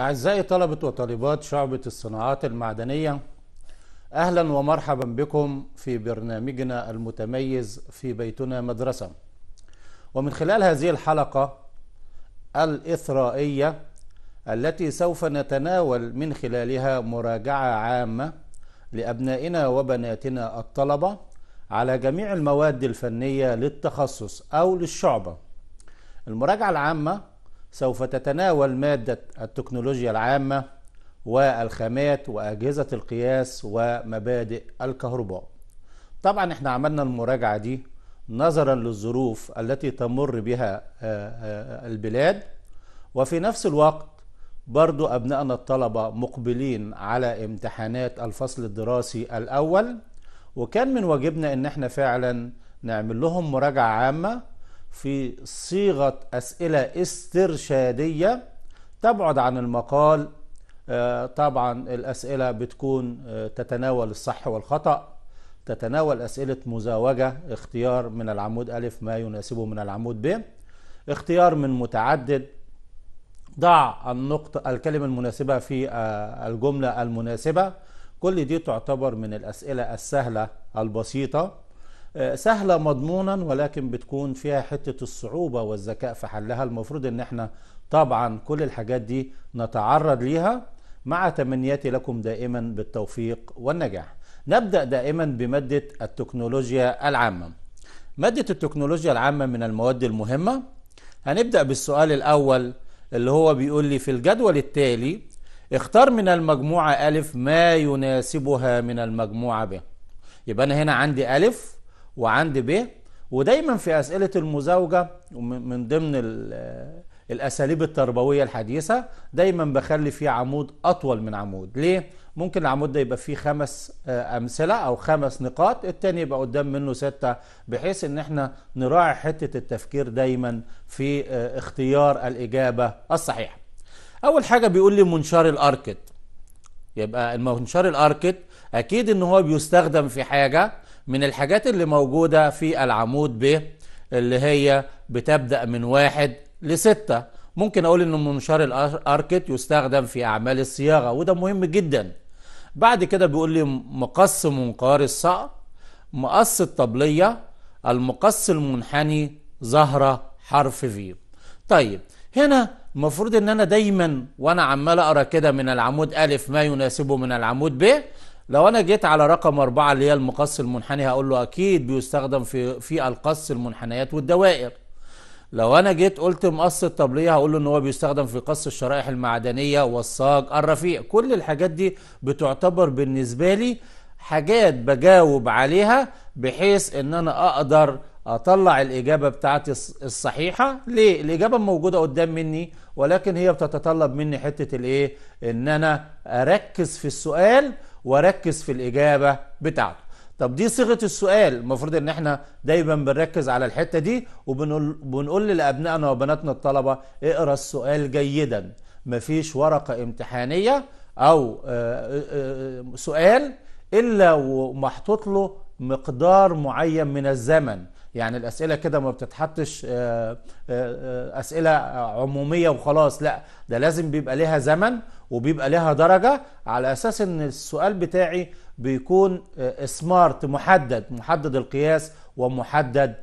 أعزائي طلبة وطالبات شعبة الصناعات المعدنية أهلا ومرحبا بكم في برنامجنا المتميز في بيتنا مدرسة ومن خلال هذه الحلقة الإثرائية التي سوف نتناول من خلالها مراجعة عامة لأبنائنا وبناتنا الطلبة على جميع المواد الفنية للتخصص أو للشعبة المراجعة العامة سوف تتناول مادة التكنولوجيا العامة والخامات وأجهزة القياس ومبادئ الكهرباء طبعا احنا عملنا المراجعة دي نظرا للظروف التي تمر بها آه، آه، البلاد وفي نفس الوقت برضو أبنائنا الطلبة مقبلين على امتحانات الفصل الدراسي الأول وكان من واجبنا ان احنا فعلا نعمل لهم مراجعة عامة في صيغة أسئلة استرشادية تبعد عن المقال آه، طبعا الأسئلة بتكون آه، تتناول الصح والخطأ تتناول أسئلة مزاوجة اختيار من العمود ألف ما يناسبه من العمود ب اختيار من متعدد ضع النقطة الكلمة المناسبة في آه، الجملة المناسبة كل دي تعتبر من الأسئلة السهلة البسيطة آه، سهلة مضمونا ولكن بتكون فيها حتة الصعوبة والذكاء في حلها المفروض ان احنا طبعا كل الحاجات دي نتعرض ليها مع تمنياتي لكم دائما بالتوفيق والنجاح نبدأ دائما بمادة التكنولوجيا العامة مادة التكنولوجيا العامة من المواد المهمة هنبدأ بالسؤال الأول اللي هو بيقول لي في الجدول التالي اختار من المجموعة ألف ما يناسبها من المجموعة ب يبقى أنا هنا عندي ألف وعند ب ودايما في أسئلة المزاوجة من ضمن الأساليب التربوية الحديثة دايما بخلي فيه عمود أطول من عمود ليه؟ ممكن العمود ده يبقى فيه خمس آه، أمثلة أو خمس نقاط التاني يبقى قدام منه ستة بحيث إن احنا نراعي حتة التفكير دايما في آه، اختيار الإجابة الصحيحة أول حاجة بيقول لي منشار الاركت يبقى المنشار الاركت أكيد إن هو بيستخدم في حاجة من الحاجات اللي موجودة في العمود ب اللي هي بتبدأ من واحد لستة ممكن أقول إن منشار الأركت يستخدم في أعمال الصياغة وده مهم جدا بعد كده بيقول لي مقص منقار الصقر مقص الطبلية المقص المنحني ظهر حرف في طيب هنا المفروض ان انا دايما وانا عمال اقرا كده من العمود الف ما يناسبه من العمود ب لو انا جيت على رقم أربعة اللي هي المقص المنحني هقول له اكيد بيستخدم في في القص المنحنيات والدوائر لو انا جيت قلت مقص الطبليه هقول له ان هو بيستخدم في قص الشرائح المعدنيه والصاج الرفيع كل الحاجات دي بتعتبر بالنسبه لي حاجات بجاوب عليها بحيث ان انا اقدر اطلع الاجابه بتاعتي الصحيحه ليه الاجابه موجوده قدام مني ولكن هي بتتطلب مني حته الايه ان انا اركز في السؤال وركز في الاجابه بتاعته طب دي صيغه السؤال المفروض ان احنا دايما بنركز على الحته دي وبنقول بنقول لابنائنا وبناتنا الطلبه اقرا السؤال جيدا مفيش ورقه امتحانيه او آه، آه، آه، سؤال الا ومحطوط له مقدار معين من الزمن يعني الاسئله كده ما بتتحطش اسئله عموميه وخلاص لا ده لازم بيبقى ليها زمن وبيبقى لها درجه على اساس ان السؤال بتاعي بيكون سمارت آه، محدد محدد القياس ومحدد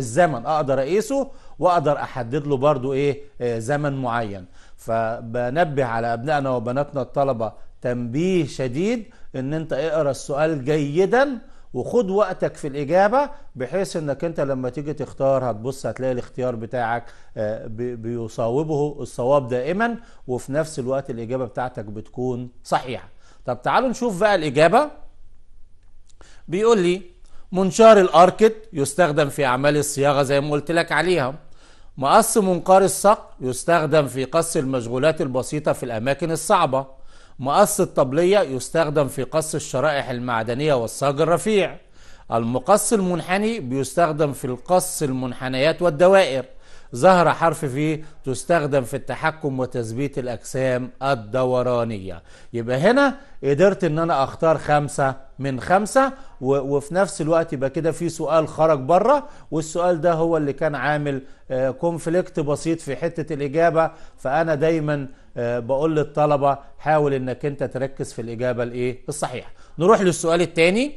الزمن اقدر اقيسه واقدر احدد له برضو ايه آه، زمن معين فبنبه على ابنائنا وبناتنا الطلبه تنبيه شديد ان انت اقرا السؤال جيدا وخد وقتك في الإجابة بحيث أنك أنت لما تيجي تختار هتبص هتلاقي الاختيار بتاعك آه، بيصاوبه الصواب دائما وفي نفس الوقت الإجابة بتاعتك بتكون صحيحة طب تعالوا نشوف بقى الإجابة بيقول لي منشار الأركت يستخدم في أعمال الصياغة زي ما قلت لك عليها مقص منقار الصقر يستخدم في قص المشغولات البسيطة في الأماكن الصعبة مقص الطبلية يستخدم في قص الشرائح المعدنية والصاج الرفيع المقص المنحني بيستخدم في القص المنحنيات والدوائر ظهر حرف في تستخدم في التحكم وتثبيت الأجسام الدورانية يبقى هنا قدرت ان انا اختار خمسة من خمسة وفي نفس الوقت يبقى كده في سؤال خرج بره والسؤال ده هو اللي كان عامل كونفليكت آه، بسيط في حتة الإجابة فأنا دايما آه، بقول للطلبه حاول انك انت تركز في الاجابه الايه الصحيحه نروح للسؤال الثاني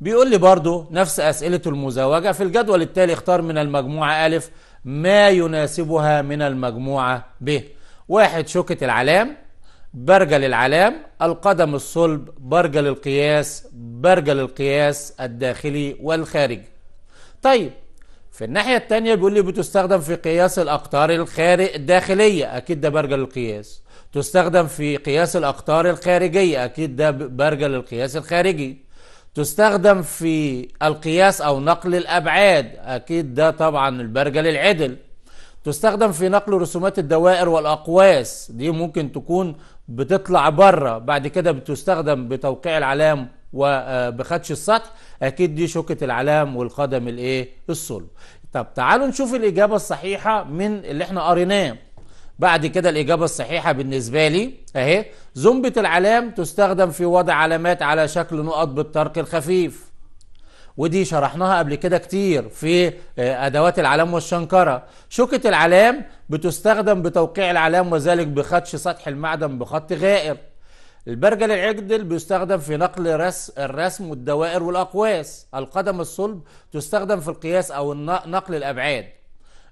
بيقول لي برضو نفس اسئله المزاوجه في الجدول التالي اختار من المجموعه الف ما يناسبها من المجموعه ب واحد شوكه العلام برجل العلام القدم الصلب برجل القياس برجل القياس الداخلي والخارجي طيب في الناحية التانية بيقول لي بتستخدم في قياس الأقطار الخارج الداخلية أكيد ده برجل القياس تستخدم في قياس الأقطار الخارجية أكيد ده برجل القياس الخارجي تستخدم في القياس أو نقل الأبعاد أكيد ده طبعا البرجل العدل تستخدم في نقل رسومات الدوائر والأقواس دي ممكن تكون بتطلع بره بعد كده بتستخدم بتوقيع العلام وبخدش السطح اكيد دي شوكه العلام والقدم الايه الصلب طب تعالوا نشوف الاجابه الصحيحه من اللي احنا قريناه بعد كده الإجابة الصحيحة بالنسبة لي أهي زنبة العلام تستخدم في وضع علامات على شكل نقط بالطرق الخفيف ودي شرحناها قبل كده كتير في آه، أدوات العلام والشنكرة شوكة العلام بتستخدم بتوقيع العلام وذلك بخدش سطح المعدن بخط غائر البرجل العجدل بيستخدم في نقل رس الرسم والدوائر والأقواس القدم الصلب تستخدم في القياس أو نقل الأبعاد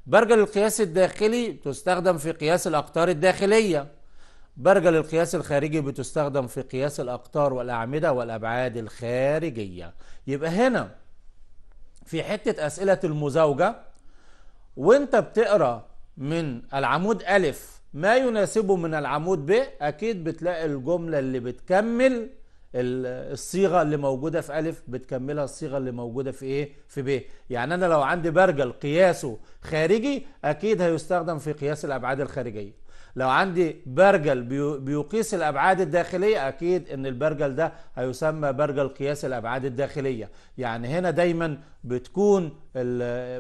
برجل القياس الداخلي تستخدم في قياس الأقطار الداخلية برجل القياس الخارجي بتستخدم في قياس الأقطار والأعمدة والأبعاد الخارجية يبقى هنا في حتة أسئلة المزاوجة وانت بتقرأ من العمود ألف ما يناسبه من العمود ب اكيد بتلاقي الجمله اللي بتكمل الصيغه اللي موجوده في الف بتكملها الصيغه اللي موجوده في ايه في ب يعني انا لو عندي برجل قياسه خارجي اكيد هيستخدم في قياس الابعاد الخارجيه لو عندي برجل بيقيس الابعاد الداخليه اكيد ان البرجل ده هيسمى برجل قياس الابعاد الداخليه يعني هنا دايما بتكون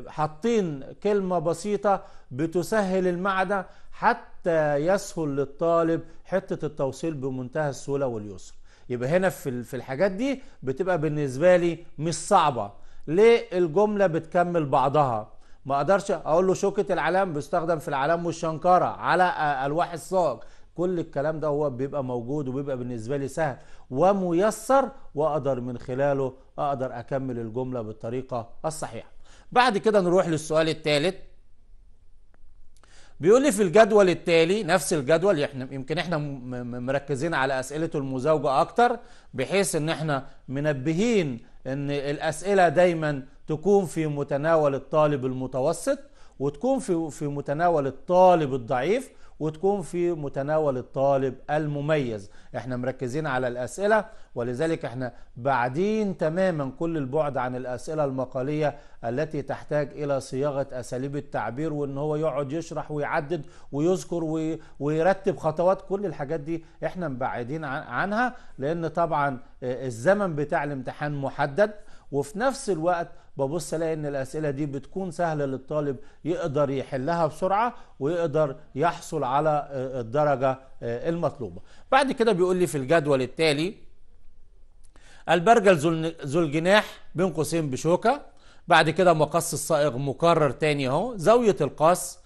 حاطين كلمه بسيطه بتسهل المعده حتى يسهل للطالب حته التوصيل بمنتهى السهوله واليسر يبقى هنا في الحاجات دي بتبقى بالنسبه لي مش صعبه ليه الجمله بتكمل بعضها ما اقدرش اقول له شوكه العلام بيستخدم في العلام والشنكره على الواح الصاج كل الكلام ده هو بيبقى موجود وبيبقى بالنسبه لي سهل وميسر واقدر من خلاله اقدر اكمل الجمله بالطريقه الصحيحه بعد كده نروح للسؤال الثالث بيقول لي في الجدول التالي نفس الجدول احنا يمكن احنا مركزين على اسئله المزاوجه اكتر بحيث ان احنا منبهين ان الاسئله دايما تكون في متناول الطالب المتوسط وتكون في في متناول الطالب الضعيف وتكون في متناول الطالب المميز احنا مركزين على الأسئلة ولذلك احنا بعدين تماما كل البعد عن الأسئلة المقالية التي تحتاج إلى صياغة أساليب التعبير وإن هو يقعد يشرح ويعدد ويذكر ويرتب خطوات كل الحاجات دي احنا مبعدين عنها لأن طبعا آه، الزمن بتاع الامتحان محدد وفي نفس الوقت ببص الاقي ان الاسئله دي بتكون سهله للطالب يقدر يحلها بسرعه ويقدر يحصل على آه، الدرجه آه، المطلوبه. بعد كده بيقول لي في الجدول التالي البرجل ذو الجناح بين قوسين بشوكه بعد كده مقص الصائغ مكرر تاني اهو زاويه القص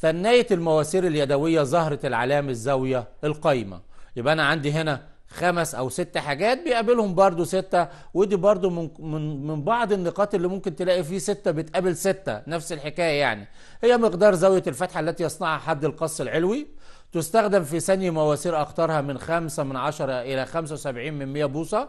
ثنايه المواسير اليدويه ظهرت العلام الزاويه القايمه يبقى انا عندي هنا خمس او ست حاجات بيقابلهم برضو ستة ودي برضو من, من, من بعض النقاط اللي ممكن تلاقي فيه ستة بتقابل ستة نفس الحكاية يعني هي مقدار زاوية الفتحة التي يصنعها حد القص العلوي تستخدم في ثاني مواسير أقطارها من خمسة من عشرة إلى خمسة وسبعين من مية بوصة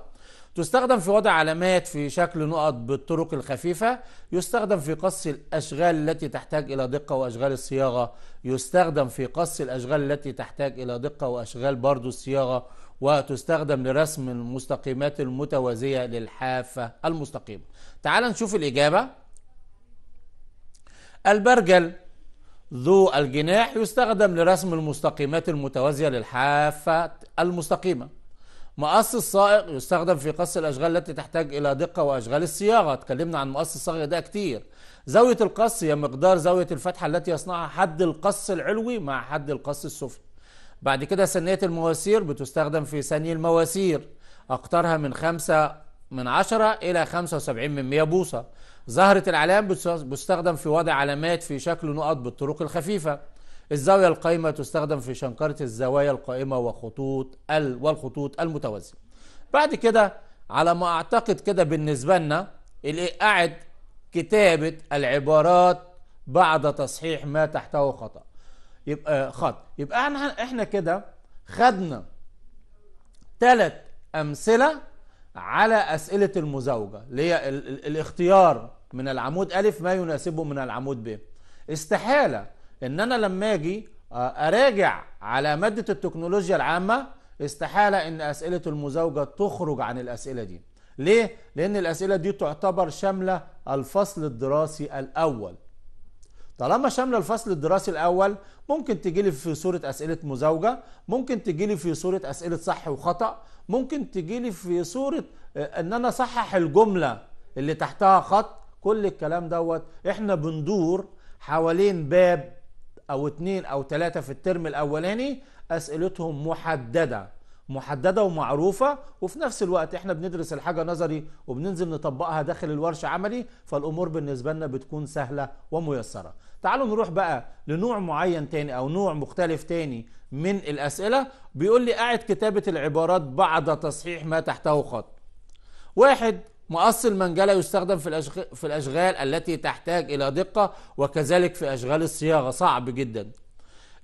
تستخدم في وضع علامات في شكل نقط بالطرق الخفيفة يستخدم في قص الأشغال التي تحتاج إلى دقة وأشغال الصياغة يستخدم في قص الأشغال التي تحتاج إلى دقة وأشغال برضو الصياغة وتستخدم لرسم المستقيمات المتوازية للحافة المستقيمة تعال نشوف الإجابة البرجل ذو الجناح يستخدم لرسم المستقيمات المتوازية للحافة المستقيمة مقص الصائغ يستخدم في قص الأشغال التي تحتاج إلى دقة وأشغال الصياغة اتكلمنا عن مقص الصائغ ده كتير زاوية القص هي مقدار زاوية الفتحة التي يصنعها حد القص العلوي مع حد القص السفلي بعد كده سنية المواسير بتستخدم في سني المواسير أقطارها من خمسة من 10 إلى 75 من 100 بوصة زهرة العلام بتستخدم في وضع علامات في شكل نقط بالطرق الخفيفة الزاوية القائمة تستخدم في شنكرة الزوايا القائمة وخطوط ال والخطوط المتوازية بعد كده على ما أعتقد كده بالنسبة لنا اللي قاعد كتابة العبارات بعد تصحيح ما تحته خطأ يبقى خط يبقى احنا احنا كده خدنا ثلاث امثله على اسئله المزاوجه اللي هي ال ال الاختيار من العمود الف ما يناسبه من العمود ب استحاله ان انا لما اجي آه، اراجع على ماده التكنولوجيا العامه استحاله ان اسئله المزاوجه تخرج عن الاسئله دي ليه لان الاسئله دي تعتبر شامله الفصل الدراسي الاول طالما شامله الفصل الدراسي الاول ممكن تجي لي في صوره اسئله مزاوجه ممكن تجي لي في صوره اسئله صح وخطا ممكن تجي لي في صوره آه، ان انا اصحح الجمله اللي تحتها خط كل الكلام دوت احنا بندور حوالين باب او اتنين او تلاتة في الترم الاولاني اسئلتهم محدده محدده ومعروفه وفي نفس الوقت احنا بندرس الحاجه نظري وبننزل نطبقها داخل الورش عملي فالامور بالنسبه لنا بتكون سهله وميسره. تعالوا نروح بقى لنوع معين تاني او نوع مختلف تاني من الاسئله بيقول لي قاعد كتابه العبارات بعد تصحيح ما تحته خط. واحد مقص المنجلة يستخدم في, الأشغ... في الأشغال التي تحتاج إلى دقة وكذلك في أشغال الصياغة صعب جدا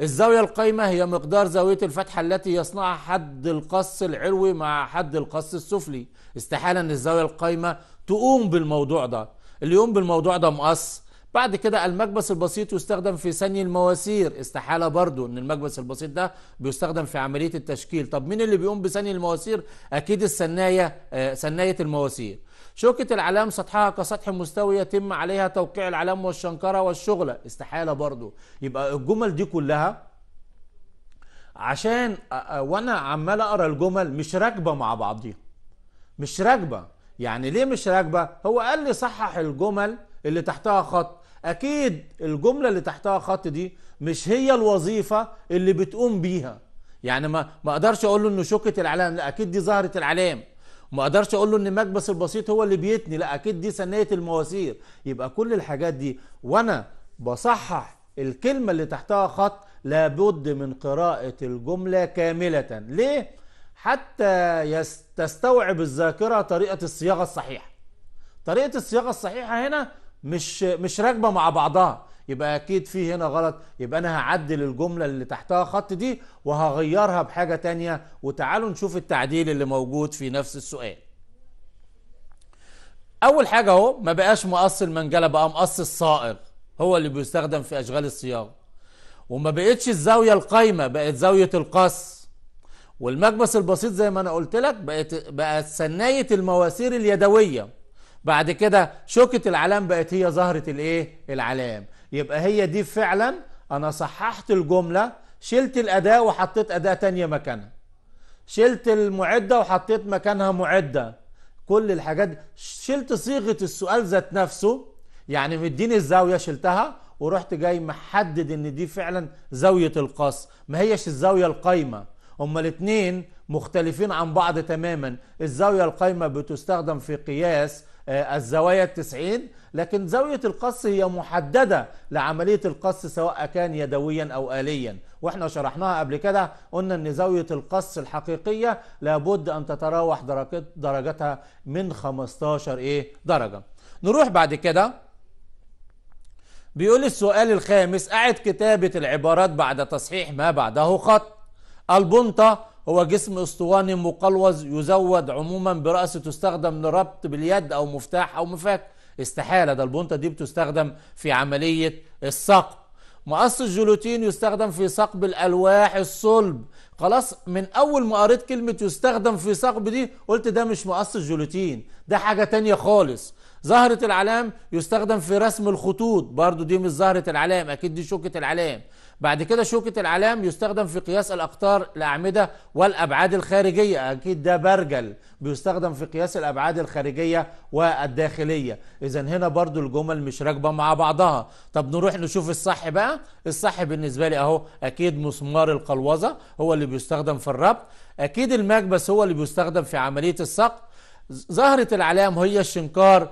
الزاوية القايمة هي مقدار زاوية الفتحة التي يصنعها حد القص العلوي مع حد القص السفلي استحالة ان الزاوية القايمة تقوم بالموضوع ده اللي يقوم بالموضوع ده مقص بعد كده المكبس البسيط يستخدم في سني المواسير استحالة برضو ان المكبس البسيط ده بيستخدم في عملية التشكيل طب مين اللي بيقوم بسني المواسير اكيد السناية آه، سناية المواسير شوكة العلام سطحها كسطح مستوي يتم عليها توقيع العلام والشنكرة والشغلة استحالة برضو يبقى الجمل دي كلها عشان وانا عمال اقرا الجمل مش راكبه مع بعضيها مش راكبه يعني ليه مش راكبه هو قال لي صحح الجمل اللي تحتها خط اكيد الجمله اللي تحتها خط دي مش هي الوظيفه اللي بتقوم بيها يعني ما ما اقدرش اقول له انه شوكه العلام لا اكيد دي ظهرت العلام ما اقدرش اقول له ان المكبس البسيط هو اللي بيتني لا اكيد دي سنيه المواسير يبقى كل الحاجات دي وانا بصحح الكلمه اللي تحتها خط لابد من قراءه الجمله كامله ليه حتى تستوعب الذاكره طريقه الصياغه الصحيحه طريقه الصياغه الصحيحه هنا مش مش راكبه مع بعضها يبقى اكيد في هنا غلط يبقى انا هعدل الجمله اللي تحتها خط دي وهغيرها بحاجه تانية وتعالوا نشوف التعديل اللي موجود في نفس السؤال اول حاجه اهو ما بقاش مقص المنجله بقى مقص الصائغ هو اللي بيستخدم في اشغال الصياغه وما بقتش الزاويه القايمه بقت زاويه القص والمكبس البسيط زي ما انا قلت لك بقت بقت سنايه المواسير اليدويه بعد كده شوكه العلام بقت هي ظهره الايه العلام يبقى هي دي فعلا انا صححت الجمله شلت الاداه وحطيت اداه تانية مكانها شلت المعده وحطيت مكانها معده كل الحاجات دي شلت صيغه السؤال ذات نفسه يعني مديني الزاويه شلتها ورحت جاي محدد ان دي فعلا زاويه القص ما هيش الزاويه القايمه هما الاثنين مختلفين عن بعض تماما الزاويه القايمه بتستخدم في قياس آه، الزوايا التسعين لكن زاوية القص هي محددة لعملية القص سواء كان يدويا أو آليا واحنا شرحناها قبل كده قلنا ان زاوية القص الحقيقية لابد ان تتراوح درجتها من 15 ايه درجة نروح بعد كده بيقول السؤال الخامس أعد كتابة العبارات بعد تصحيح ما بعده خط البنطة هو جسم اسطواني مقلوز يزود عموما برأس تستخدم لربط باليد أو مفتاح أو مفك استحالة ده البنطة دي بتستخدم في عملية السقب مقص الجلوتين يستخدم في ثقب الألواح الصلب خلاص من أول ما قريت كلمة يستخدم في ثقب دي قلت ده مش مقص الجلوتين ده حاجة تانية خالص زهرة العلام يستخدم في رسم الخطوط برضو دي مش زهرة العلام أكيد دي شوكة العلام بعد كده شوكة العلام يستخدم في قياس الأقطار الأعمدة والأبعاد الخارجية أكيد ده برجل بيستخدم في قياس الأبعاد الخارجية والداخلية إذا هنا برضو الجمل مش راكبة مع بعضها طب نروح نشوف الصح بقى الصح بالنسبة لي أهو أكيد مسمار القلوزة هو اللي بيستخدم في الربط أكيد المكبس هو اللي بيستخدم في عملية السق زهرة العلام هي الشنكار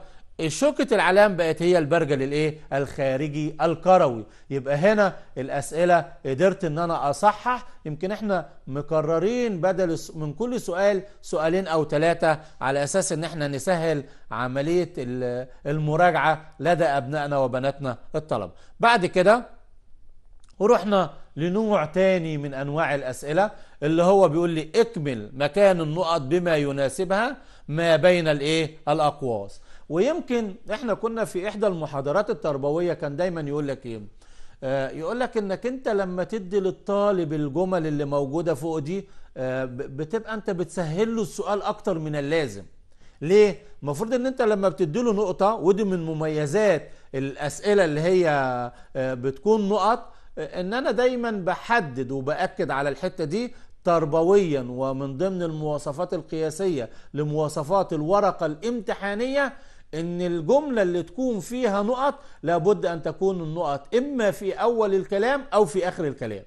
شوكة العلام بقت هي البرجل الايه؟ الخارجي الكروي يبقى هنا الأسئلة قدرت ان انا اصحح يمكن احنا مكررين بدل من كل سؤال سؤالين او ثلاثة على اساس ان احنا نسهل عملية المراجعة لدى ابنائنا وبناتنا الطلبة بعد كده ورحنا لنوع تاني من انواع الاسئله اللي هو بيقول لي اكمل مكان النقط بما يناسبها ما بين الايه الاقواس ويمكن احنا كنا في احدى المحاضرات التربويه كان دايما يقول لك ايه آه، يقول لك انك انت لما تدي للطالب الجمل اللي موجوده فوق دي آه، بتبقى انت بتسهل له السؤال اكتر من اللازم ليه المفروض ان انت لما بتدي له نقطه ودي من مميزات الاسئله اللي هي آه، بتكون نقط ان انا دايما بحدد وباكد على الحته دي تربويا ومن ضمن المواصفات القياسيه لمواصفات الورقه الامتحانيه ان الجملة اللي تكون فيها نقط لابد ان تكون النقط اما في اول الكلام او في اخر الكلام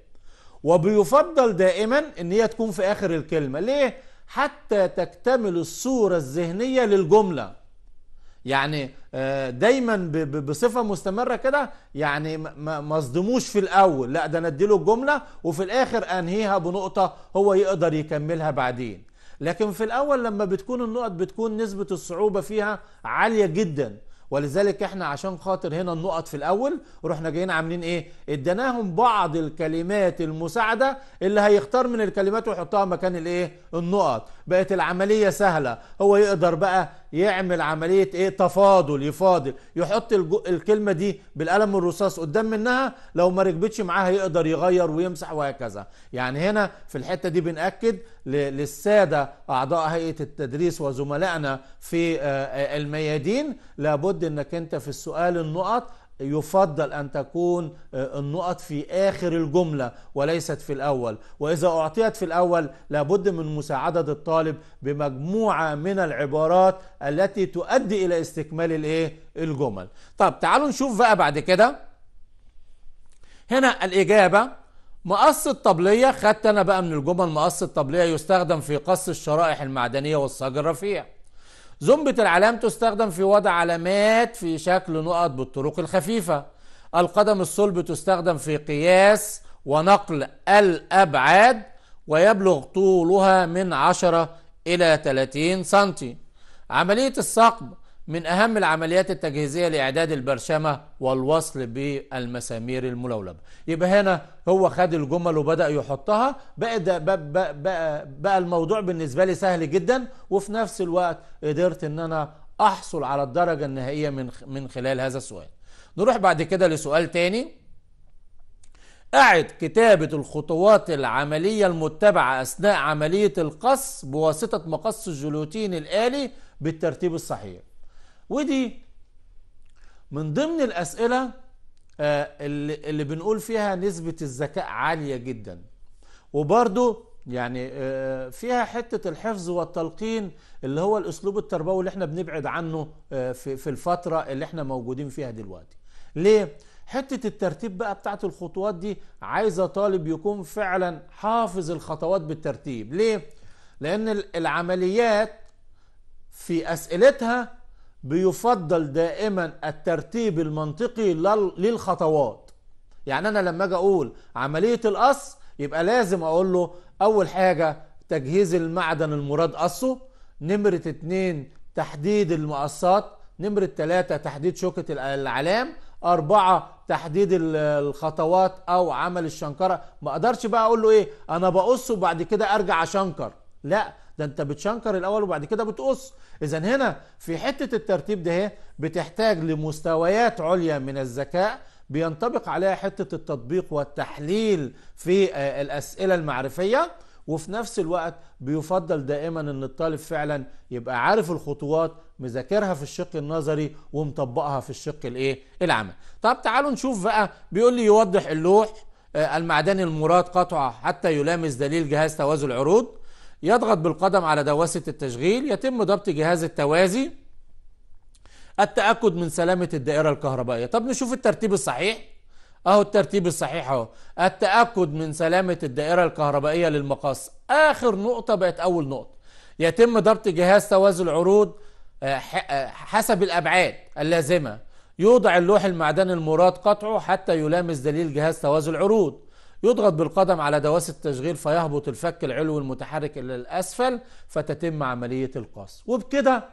وبيفضل دائما ان هي تكون في اخر الكلمة ليه؟ حتى تكتمل الصورة الذهنية للجملة يعني آه، دايما بصفه مستمره كده يعني ما اصدموش في الاول لا ده انا اديله الجمله وفي الاخر انهيها بنقطه هو يقدر يكملها بعدين لكن في الأول لما بتكون النقط بتكون نسبة الصعوبة فيها عالية جدا ولذلك احنا عشان خاطر هنا النقط في الاول رحنا جايين عاملين ايه اديناهم بعض الكلمات المساعده اللي هيختار من الكلمات ويحطها مكان الايه النقط بقت العمليه سهله هو يقدر بقى يعمل عمليه ايه تفاضل يفاضل يحط الكلمه دي بالقلم الرصاص قدام منها لو ما ركبتش معاها يقدر يغير ويمسح وهكذا يعني هنا في الحته دي بناكد للساده اعضاء هيئه التدريس وزملائنا في آه، الميادين لابد انك انت في السؤال النقط يفضل أن تكون آه، النقط في آخر الجملة وليست في الأول وإذا أعطيت في الأول لابد من مساعدة الطالب بمجموعة من العبارات التي تؤدي إلى استكمال الإيه؟ الجمل طب تعالوا نشوف بقى بعد كده هنا الإجابة مقص الطبلية خدت أنا بقى من الجمل مقص الطبلية يستخدم في قص الشرائح المعدنية والصاج الرفيع زومبة العلام تستخدم في وضع علامات في شكل نقط بالطرق الخفيفة القدم الصلب تستخدم في قياس ونقل الأبعاد ويبلغ طولها من 10 إلى 30 سنتي عملية الصقب من أهم العمليات التجهيزية لإعداد البرشمة والوصل بالمسامير الملولبة يبقى هنا هو خد الجمل وبدأ يحطها بقى, بقى, بقى, بقى الموضوع بالنسبة لي سهل جدا وفي نفس الوقت قدرت أن أنا أحصل على الدرجة النهائية من, من خلال هذا السؤال نروح بعد كده لسؤال تاني أعد كتابة الخطوات العملية المتبعة أثناء عملية القص بواسطة مقص الجلوتين الآلي بالترتيب الصحيح ودي من ضمن الأسئلة آه، اللي, اللي بنقول فيها نسبة الذكاء عالية جدا وبرده يعني آه، فيها حتة الحفظ والتلقين اللي هو الأسلوب التربوي اللي احنا بنبعد عنه آه، في الفترة اللي احنا موجودين فيها دلوقتي ليه؟ حتة الترتيب بقى بتاعت الخطوات دي عايزة طالب يكون فعلا حافظ الخطوات بالترتيب ليه؟ لأن العمليات في أسئلتها بيفضل دائما الترتيب المنطقي للخطوات يعني انا لما اجي اقول عمليه القص يبقى لازم اقول له اول حاجه تجهيز المعدن المراد قصه نمره اتنين تحديد المقصات نمره تلاتة تحديد شوكه العلام أربعة تحديد الخطوات أو عمل الشنكرة ما أقدرش بقى أقول له إيه أنا بقص وبعد كده أرجع أشنكر لا ده انت بتشنكر الاول وبعد كده بتقص اذا هنا في حته الترتيب ده بتحتاج لمستويات عليا من الذكاء بينطبق عليها حته التطبيق والتحليل في آه، الاسئله المعرفيه وفي نفس الوقت بيفضل دائما ان الطالب فعلا يبقى عارف الخطوات مذاكرها في الشق النظري ومطبقها في الشق الايه العمل طب تعالوا نشوف بقى بيقول لي يوضح اللوح آه، المعدني المراد قطعه حتى يلامس دليل جهاز توازي العروض يضغط بالقدم على دواسة التشغيل يتم ضبط جهاز التوازي التأكد من سلامة الدائرة الكهربائية طب نشوف الترتيب الصحيح اهو الترتيب الصحيح اهو التأكد من سلامة الدائرة الكهربائية للمقص اخر نقطة بقت اول نقطة يتم ضبط جهاز توازي العروض آه، آه، حسب الابعاد اللازمة يوضع اللوح المعدني المراد قطعه حتى يلامس دليل جهاز توازي العروض يضغط بالقدم على دواسة التشغيل فيهبط الفك العلوي المتحرك إلى الأسفل فتتم عملية القص وبكده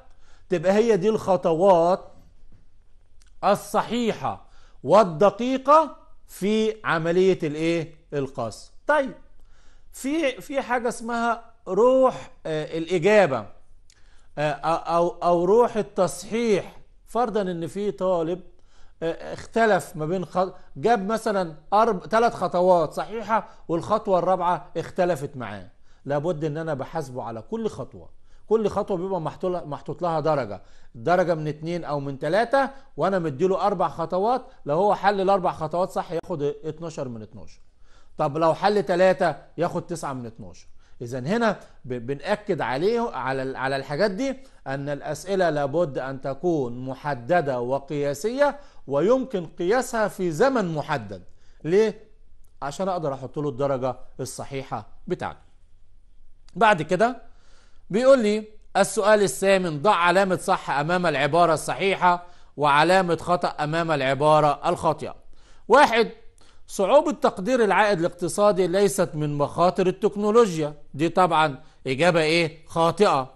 تبقى هي دي الخطوات الصحيحة والدقيقة في عملية الايه القص طيب في في حاجة اسمها روح آه الإجابة آه أو أو روح التصحيح فرضا إن في طالب اختلف ما بين خط... جاب مثلا أرب... ثلاث خطوات صحيحة والخطوة الرابعة اختلفت معاه لابد ان انا بحاسبه على كل خطوة كل خطوة بيبقى محطوط لها درجة درجة من اتنين او من تلاتة وانا مديله اربع خطوات لو هو حل الاربع خطوات صح ياخد 12 من 12 طب لو حل تلاتة ياخد 9 من 12 اذا هنا بنأكد عليه على على الحاجات دي ان الاسئله لابد ان تكون محدده وقياسيه ويمكن قياسها في زمن محدد ليه عشان اقدر احط له الدرجه الصحيحه بتاعته بعد كده بيقول لي السؤال الثامن ضع علامه صح امام العباره الصحيحه وعلامه خطا امام العباره الخاطئه واحد صعوبة تقدير العائد الاقتصادي ليست من مخاطر التكنولوجيا دي طبعا إجابة إيه خاطئة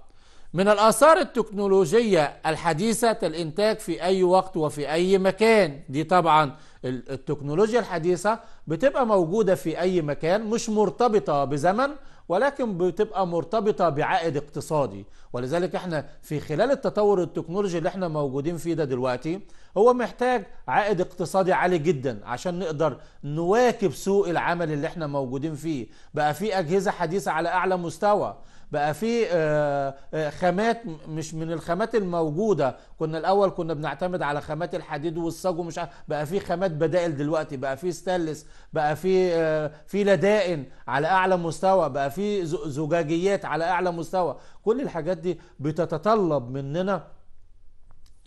من الآثار التكنولوجية الحديثة الإنتاج في أي وقت وفي أي مكان دي طبعا التكنولوجيا الحديثة بتبقى موجودة في أي مكان مش مرتبطة بزمن ولكن بتبقى مرتبطة بعائد اقتصادي ولذلك احنا في خلال التطور التكنولوجي اللي احنا موجودين فيه ده دلوقتي هو محتاج عائد اقتصادي عالي جدا عشان نقدر نواكب سوق العمل اللي احنا موجودين فيه بقى في أجهزة حديثة على أعلى مستوى بقى في آه، آه، خامات مش من الخامات الموجوده كنا الاول كنا بنعتمد على خامات الحديد والصاج ومش بقى في خامات بدائل دلوقتي بقى في ستانلس بقى في آه، في لدائن على اعلى مستوى بقى في زجاجيات على اعلى مستوى كل الحاجات دي بتتطلب مننا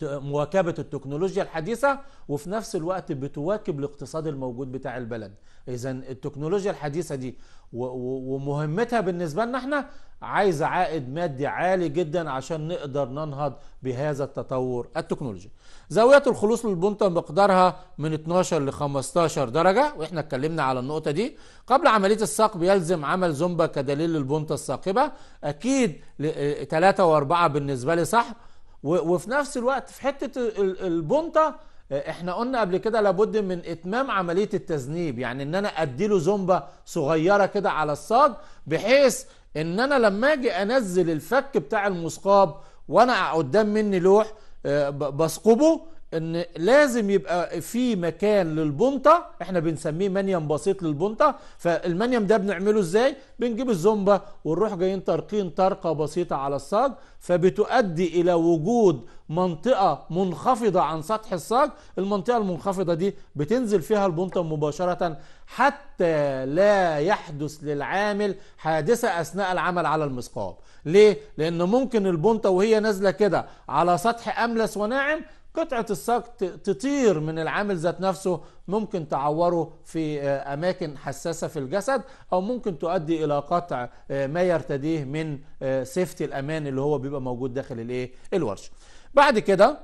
مواكبة التكنولوجيا الحديثة وفي نفس الوقت بتواكب الاقتصاد الموجود بتاع البلد إذا التكنولوجيا الحديثة دي ومهمتها بالنسبة لنا احنا عايزة عائد مادي عالي جدا عشان نقدر ننهض بهذا التطور التكنولوجي زاوية الخلوص للبنطة مقدارها من 12 ل 15 درجة واحنا اتكلمنا على النقطة دي قبل عملية الثقب يلزم عمل زومبا كدليل للبنطة الثاقبة أكيد 3 آه، و4 بالنسبة لي صح وفي نفس الوقت في حته البنطه آه، احنا قلنا قبل كده لابد من اتمام عمليه التذنيب يعني ان انا اديله زومبا صغيره كده على الصاج بحيث ان انا لما اجي انزل الفك بتاع المثقاب وانا قدام مني لوح آه، بثقبه ان لازم يبقى في مكان للبنطه احنا بنسميه منيم بسيط للبنطه فالمنيم ده بنعمله ازاي بنجيب الزومبا ونروح جايين ترقين طرقه بسيطه على الصاج فبتؤدي الى وجود منطقه منخفضه عن سطح الصاج المنطقه المنخفضه دي بتنزل فيها البنطه مباشره حتى لا يحدث للعامل حادثه اثناء العمل على المثقاب ليه لان ممكن البنطه وهي نازله كده على سطح املس وناعم قطعة الساق تطير من العامل ذات نفسه ممكن تعوره في آه، أماكن حساسة في الجسد أو ممكن تؤدي إلى قطع آه، ما يرتديه من سيفتي آه، الأمان اللي هو بيبقى موجود داخل الإيه الورشة بعد كده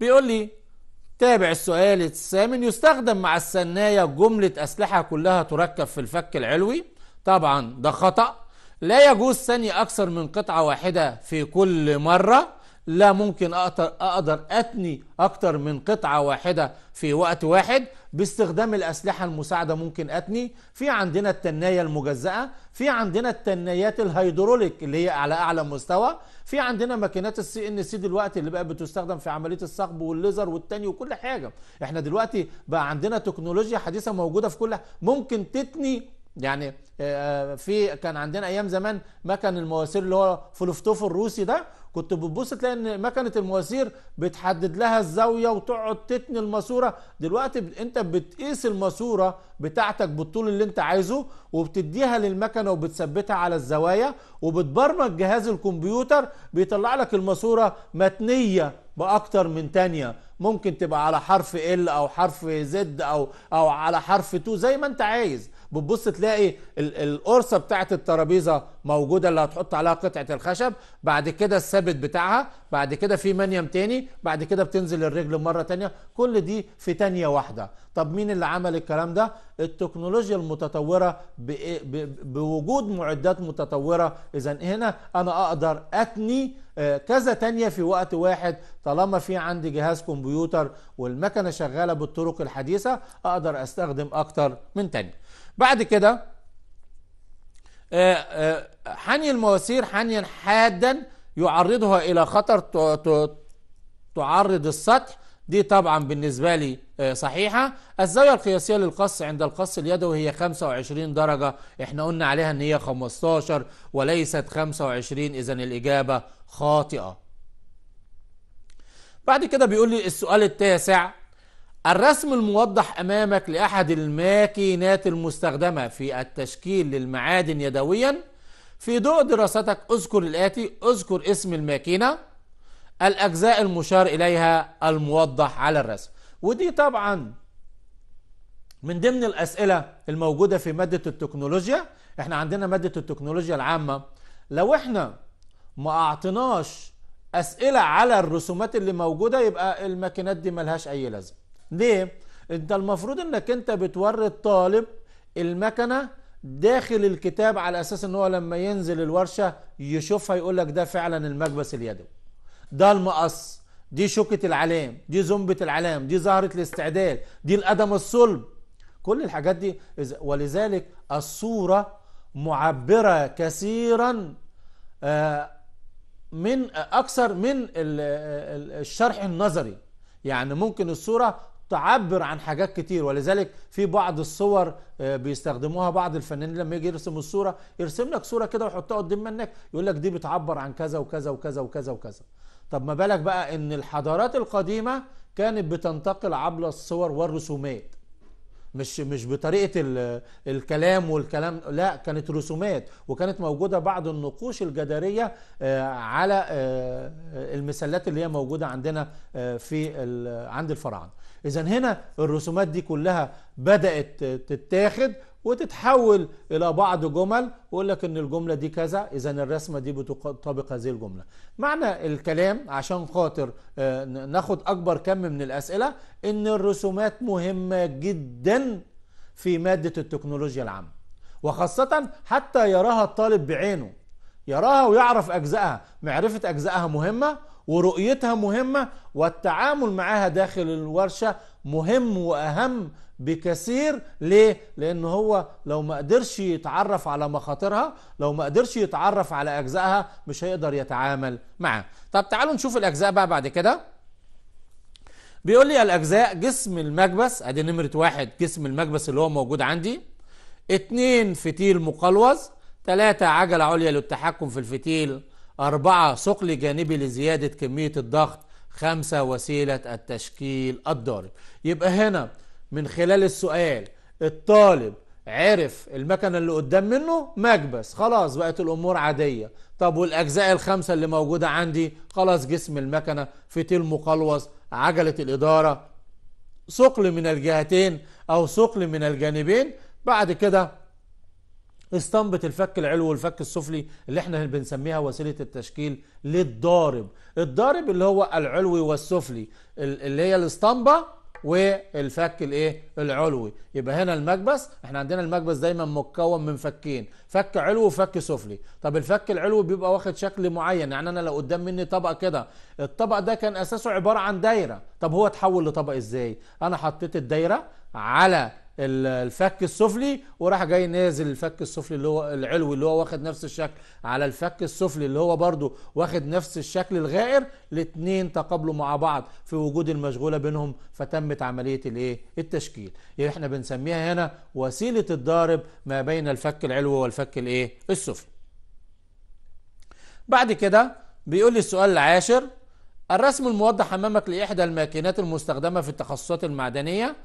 بيقول لي تابع السؤال الثامن يستخدم مع السناية جملة أسلحة كلها تركب في الفك العلوي طبعا ده خطأ لا يجوز ثاني أكثر من قطعة واحدة في كل مرة لا ممكن أقدر, أقدر أتني أكتر من قطعة واحدة في وقت واحد باستخدام الأسلحة المساعدة ممكن أتني في عندنا التناية المجزأة في عندنا التنايات الهيدروليك اللي هي على أعلى مستوى في عندنا ماكينات السي ان سي دلوقتي اللي بقت بتستخدم في عمليه الصخب والليزر والتاني وكل حاجه احنا دلوقتي بقى عندنا تكنولوجيا حديثه موجوده في كل ممكن تتني يعني آه، في كان عندنا ايام زمان مكن المواسير اللي هو فلوفتوف الروسي ده كنت بتبص تلاقي ان مكنه المواسير بتحدد لها الزاويه وتقعد تتني الماسوره دلوقتي انت بتقيس الماسوره بتاعتك بالطول اللي انت عايزه وبتديها للمكنه وبتثبتها على الزوايا وبتبرمج جهاز الكمبيوتر بيطلع لك الماسوره متنيه باكتر من تانية ممكن تبقى على حرف ال او حرف زد او او على حرف تو زي ما انت عايز بتبص تلاقي القرصه بتاعه الترابيزه موجوده اللي هتحط عليها قطعه الخشب بعد كده الثابت بتاعها بعد كده في منيم تاني بعد كده بتنزل الرجل مره تانية كل دي في تانية واحده طب مين اللي عمل الكلام ده التكنولوجيا المتطوره بوجود معدات متطوره اذا هنا انا اقدر اتني آه، كذا تانية في وقت واحد طالما في عندي جهاز كمبيوتر والمكنة شغالة بالطرق الحديثة أقدر أستخدم أكتر من تانية بعد كده آه، آه، حني المواسير حنيا حادا يعرضها الى خطر تعرض السطح دي طبعا بالنسبه لي آه، صحيحه الزاويه القياسيه للقص عند القص اليدوي هي 25 درجه احنا قلنا عليها ان هي 15 وليست 25 اذا الاجابه خاطئه بعد كده بيقول لي السؤال التاسع الرسم الموضح أمامك لأحد الماكينات المستخدمة في التشكيل للمعادن يدويا في ضوء دراستك اذكر الآتي اذكر اسم الماكينة الأجزاء المشار إليها الموضح على الرسم ودي طبعا من ضمن الأسئلة الموجودة في مادة التكنولوجيا احنا عندنا مادة التكنولوجيا العامة لو احنا ما اعطيناش أسئلة على الرسومات اللي موجودة يبقى الماكينات دي ملهاش أي لازمة ليه انت المفروض انك انت بتوري الطالب المكنه داخل الكتاب على اساس ان هو لما ينزل الورشه يشوفها يقول لك ده فعلا المكبس اليدوي ده المقص دي شوكه العلام دي زنبه العلام دي زهره الاستعداد دي القدم الصلب كل الحاجات دي ولذلك الصوره معبره كثيرا آه، من اكثر من الشرح النظري يعني ممكن الصوره تعبر عن حاجات كتير ولذلك في بعض الصور آه، بيستخدموها بعض الفنانين لما يجي يرسم الصوره يرسم لك صوره كده ويحطها قدام منك يقول لك دي بتعبر عن كذا وكذا وكذا وكذا وكذا طب ما بالك بقى ان الحضارات القديمه كانت بتنتقل عبر الصور والرسومات مش مش بطريقه الكلام والكلام لا كانت رسومات وكانت موجوده بعض النقوش الجداريه آه، على آه، المسلات اللي هي موجوده عندنا في عند الفراعنه إذا هنا الرسومات دي كلها بدأت تتاخد وتتحول إلى بعض جمل ويقول لك إن الجملة دي كذا إذا الرسمة دي بتطابق هذه الجملة. معنى الكلام عشان خاطر آه، ناخد أكبر كم من الأسئلة إن الرسومات مهمة جدا في مادة التكنولوجيا العامة وخاصة حتى يراها الطالب بعينه يراها ويعرف أجزائها معرفة أجزائها مهمة ورؤيتها مهمة والتعامل معها داخل الورشة مهم وأهم بكثير ليه؟ لأن هو لو ما قدرش يتعرف على مخاطرها لو ما قدرش يتعرف على أجزائها مش هيقدر يتعامل معها طب تعالوا نشوف الأجزاء بقى بعد كده بيقول لي الأجزاء جسم المكبس أدي نمرة واحد جسم المكبس اللي هو موجود عندي اتنين فتيل مقلوز تلاتة عجلة عليا للتحكم في الفتيل أربعة ثقل جانبي لزيادة كمية الضغط خمسة وسيلة التشكيل الضارب يبقى هنا من خلال السؤال الطالب عرف المكنة اللي قدام منه مكبس خلاص بقت الأمور عادية طب والأجزاء الخمسة اللي موجودة عندي خلاص جسم المكنة فتيل مقلوص عجلة الإدارة ثقل من الجهتين أو ثقل من الجانبين بعد كده اسطمبة الفك العلوي والفك السفلي اللي احنا بنسميها وسيلة التشكيل للضارب الضارب اللي هو العلوي والسفلي اللي هي الاسطمبة والفك الايه العلوي يبقى هنا المكبس احنا عندنا المكبس دايما مكون من فكين فك علوي وفك سفلي طب الفك العلوي بيبقى واخد شكل معين يعني انا لو قدام مني طبق كده الطبق ده كان اساسه عبارة عن دايرة طب هو اتحول لطبق ازاي انا حطيت الدايرة على الفك السفلي وراح جاي نازل الفك السفلي اللي هو العلوي اللي هو واخد نفس الشكل على الفك السفلي اللي هو برضو واخد نفس الشكل الغائر الاثنين تقابلوا مع بعض في وجود المشغولة بينهم فتمت عملية الايه التشكيل يعني احنا بنسميها هنا وسيلة الضارب ما بين الفك العلوي والفك الايه السفلي بعد كده بيقول لي السؤال العاشر الرسم الموضح امامك لاحدى الماكينات المستخدمه في التخصصات المعدنيه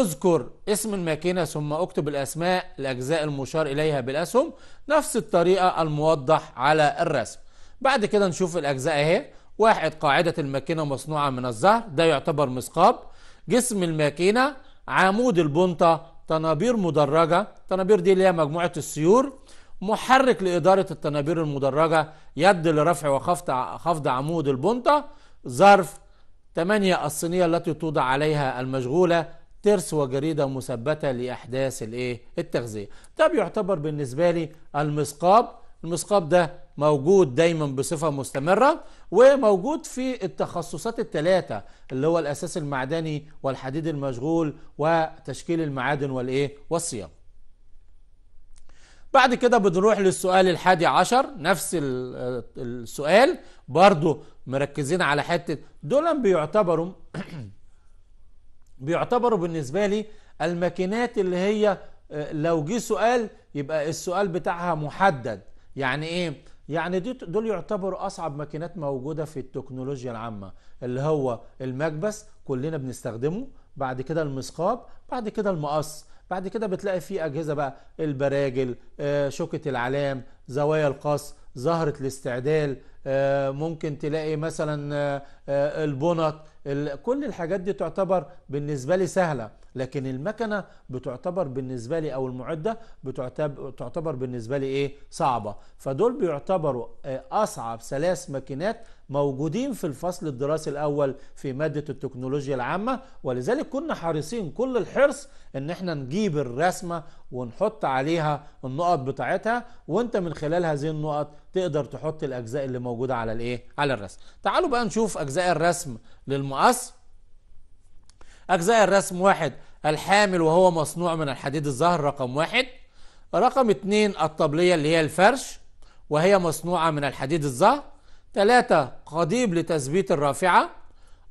اذكر اسم الماكينة ثم اكتب الأسماء الأجزاء المشار إليها بالأسهم نفس الطريقة الموضح على الرسم بعد كده نشوف الأجزاء اهي واحد قاعدة الماكينة مصنوعة من الزهر ده يعتبر مثقاب جسم الماكينة عمود البنطة تنابير مدرجة تنابير دي اللي هي مجموعة السيور محرك لإدارة التنابير المدرجة يد لرفع وخفض عمود البنطة ظرف 8 الصينية التي توضع عليها المشغولة ترس وجريدة مثبتة لأحداث الإيه؟ التغذية ده بيعتبر بالنسبة لي المثقاب المثقاب ده موجود دايما بصفة مستمرة وموجود في التخصصات الثلاثة اللي هو الأساس المعدني والحديد المشغول وتشكيل المعادن والإيه؟ والصيام بعد كده بنروح للسؤال الحادي عشر نفس السؤال برضو مركزين على حتة دول بيعتبروا بيعتبروا بالنسبة لي الماكينات اللي هي آه، لو جه سؤال يبقى السؤال بتاعها محدد يعني ايه يعني دي دول يعتبروا اصعب ماكينات موجوده في التكنولوجيا العامه اللي هو المكبس كلنا بنستخدمه بعد كده المسقاب بعد كده المقص بعد كده بتلاقي فيه اجهزه بقى البراجل آه، شوكه العلام زوايا القص زهره الاستعدال آه، ممكن تلاقي مثلا آه، البنط كل الحاجات دي تعتبر بالنسبة لي سهلة لكن المكنة بتعتبر بالنسبة لي أو المعدة بتعتبر بالنسبة لي إيه صعبة فدول بيعتبروا آه، أصعب ثلاث ماكينات موجودين في الفصل الدراسي الأول في مادة التكنولوجيا العامة ولذلك كنا حريصين كل الحرص إن إحنا نجيب الرسمة ونحط عليها النقط بتاعتها وأنت من خلال هذه النقط تقدر تحط الأجزاء اللي موجودة على الإيه على الرسم تعالوا بقى نشوف أجزاء أجزاء الرسم للمقص أجزاء الرسم واحد الحامل وهو مصنوع من الحديد الزهر رقم واحد رقم اتنين الطبلية اللي هي الفرش وهي مصنوعة من الحديد الزهر ثلاثة قضيب لتثبيت الرافعة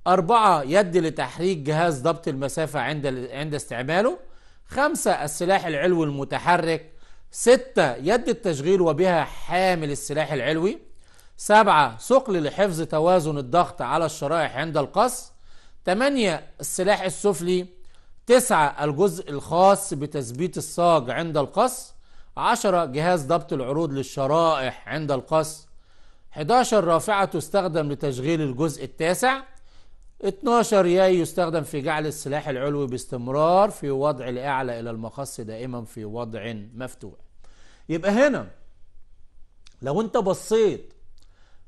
أربعة يد لتحريك جهاز ضبط المسافة عند عند استعماله خمسة السلاح العلوي المتحرك ستة يد التشغيل وبها حامل السلاح العلوي سبعة ثقل لحفظ توازن الضغط على الشرائح عند القص تمانية السلاح السفلي تسعة الجزء الخاص بتثبيت الصاج عند القص عشرة جهاز ضبط العروض للشرائح عند القص 11 رافعة تستخدم لتشغيل الجزء التاسع 12 ياي يستخدم في جعل السلاح العلوي باستمرار في وضع الأعلى إلى المخص دائما في وضع مفتوح يبقى هنا لو انت بصيت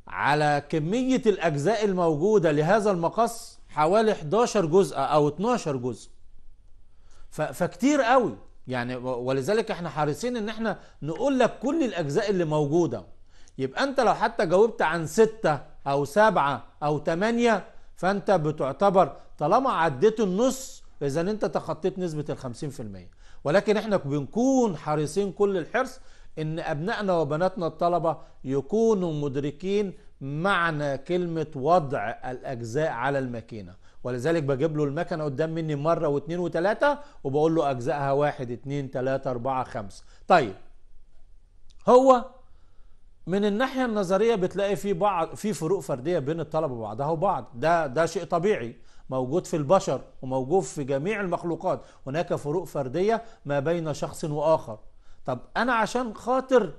على كمية الأجزاء الموجودة لهذا المقص حوالي 11 جزء أو 12 جزء فكتير قوي يعني ولذلك احنا حريصين ان احنا نقول لك كل الأجزاء اللي موجودة يبقى انت لو حتى جاوبت عن ستة أو سبعة أو تمانية فانت بتعتبر طالما عديت النص إذا انت تخطيت نسبة الخمسين في المية ولكن احنا بنكون حريصين كل الحرص ان ابنائنا وبناتنا الطلبه يكونوا مدركين معنى كلمه وضع الاجزاء على الماكينه ولذلك بجيب له المكنه قدام مني مره واثنين وثلاثه وبقول له اجزائها واحد اثنين ثلاثه اربعه خمسه طيب هو من الناحيه النظريه بتلاقي في بعض في فروق فرديه بين الطلبه بعضها وبعض ده ده شيء طبيعي موجود في البشر وموجود في جميع المخلوقات هناك فروق فرديه ما بين شخص واخر طب انا عشان خاطر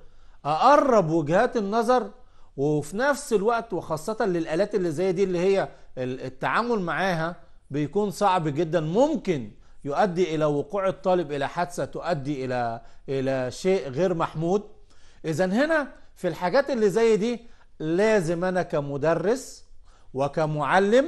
اقرب وجهات النظر وفي نفس الوقت وخاصة للآلات اللي زي دي اللي هي التعامل معاها بيكون صعب جدا ممكن يؤدي إلى وقوع الطالب إلى حادثة تؤدي إلى إلى شيء غير محمود إذا هنا في الحاجات اللي زي دي لازم أنا كمدرس وكمعلم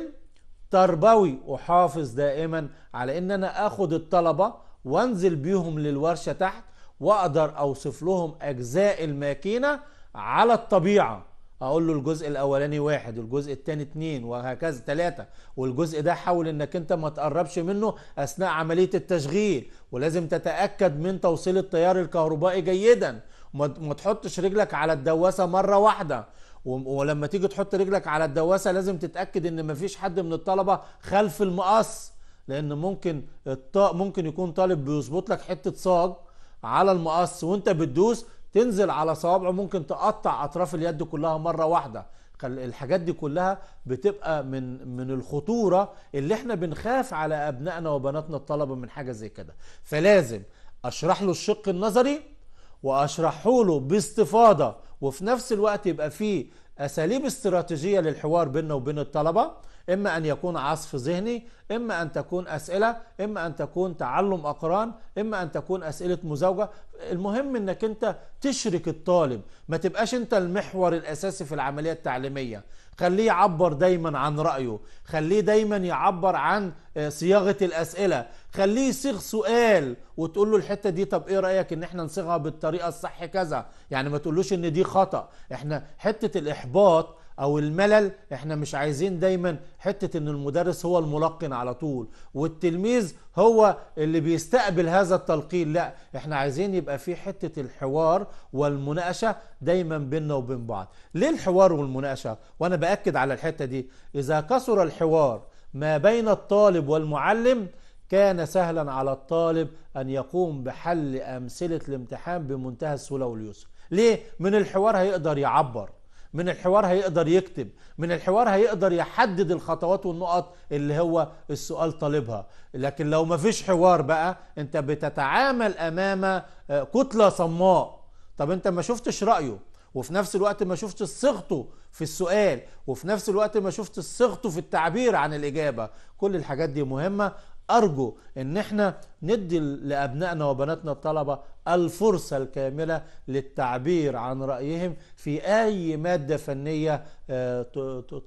تربوي أحافظ دائما على إن أنا آخد الطلبة وانزل بيهم للورشة تحت واقدر اوصف لهم اجزاء الماكينه على الطبيعه اقول له الجزء الاولاني واحد والجزء الثاني اثنين وهكذا ثلاثه والجزء ده حاول انك انت ما تقربش منه اثناء عمليه التشغيل ولازم تتاكد من توصيل التيار الكهربائي جيدا وما تحطش رجلك على الدواسه مره واحده ولما تيجي تحط رجلك على الدواسه لازم تتاكد ان مفيش حد من الطلبه خلف المقص لان ممكن الط... ممكن يكون طالب بيظبط لك حته صاج على المقص وانت بتدوس تنزل على صوابعه ممكن تقطع اطراف اليد كلها مره واحده الحاجات دي كلها بتبقى من من الخطوره اللي احنا بنخاف على ابنائنا وبناتنا الطلبه من حاجه زي كده فلازم اشرح له الشق النظري واشرحه له باستفاضه وفي نفس الوقت يبقى فيه اساليب استراتيجيه للحوار بيننا وبين الطلبه إما أن يكون عصف ذهني إما أن تكون أسئلة إما أن تكون تعلم أقران إما أن تكون أسئلة مزاوجة المهم أنك أنت تشرك الطالب ما تبقاش أنت المحور الأساسي في العملية التعليمية خليه يعبر دايما عن رأيه خليه دايما يعبر عن آه، صياغة الأسئلة خليه يصيغ سؤال وتقول له الحتة دي طب ايه رأيك ان احنا نصيغها بالطريقة الصح كذا يعني ما تقولوش ان دي خطأ احنا حتة الإحباط او الملل احنا مش عايزين دايما حته ان المدرس هو الملقن على طول والتلميذ هو اللي بيستقبل هذا التلقين لا احنا عايزين يبقى في حته الحوار والمناقشه دايما بيننا وبين بعض ليه الحوار والمناقشه وانا باكد على الحته دي اذا كثر الحوار ما بين الطالب والمعلم كان سهلا على الطالب ان يقوم بحل امثله الامتحان بمنتهى السهوله واليسر ليه من الحوار هيقدر يعبر من الحوار هيقدر يكتب من الحوار هيقدر يحدد الخطوات والنقط اللي هو السؤال طالبها لكن لو مفيش حوار بقى انت بتتعامل امام آه، كتلة صماء طب انت ما شفتش رأيه وفي نفس الوقت ما شفتش صيغته في السؤال وفي نفس الوقت ما شفتش صيغته في التعبير عن الإجابة كل الحاجات دي مهمة أرجو إن إحنا ندي لأبنائنا وبناتنا الطلبة الفرصة الكاملة للتعبير عن رأيهم في أي مادة فنية آه،